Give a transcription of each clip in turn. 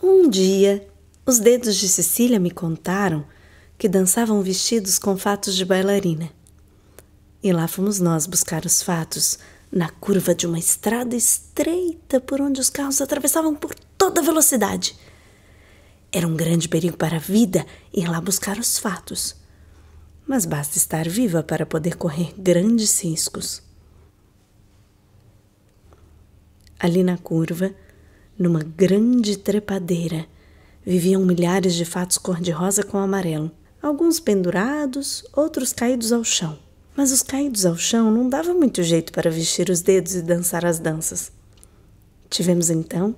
Um dia, os dedos de Cecília me contaram que dançavam vestidos com fatos de bailarina. E lá fomos nós buscar os fatos na curva de uma estrada estreita por onde os carros atravessavam por toda velocidade. Era um grande perigo para a vida ir lá buscar os fatos. Mas basta estar viva para poder correr grandes riscos. Ali na curva, numa grande trepadeira viviam milhares de fatos cor-de-rosa com amarelo, alguns pendurados, outros caídos ao chão. Mas os caídos ao chão não davam muito jeito para vestir os dedos e dançar as danças. Tivemos então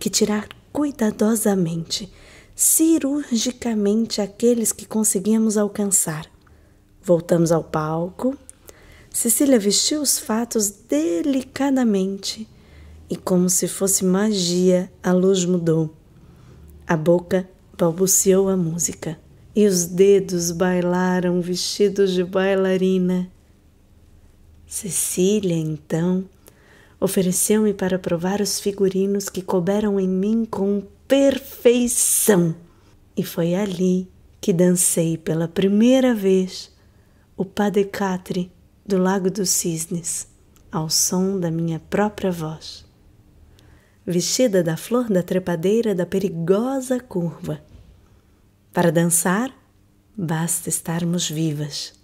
que tirar cuidadosamente, cirurgicamente aqueles que conseguíamos alcançar. Voltamos ao palco. Cecília vestiu os fatos delicadamente e, como se fosse magia, a luz mudou. A boca balbuciou a música e os dedos bailaram vestidos de bailarina. Cecília, então, ofereceu-me para provar os figurinos que couberam em mim com perfeição. E foi ali que dancei pela primeira vez o pas de do Lago dos Cisnes, ao som da minha própria voz vestida da flor da trepadeira da perigosa curva. Para dançar, basta estarmos vivas.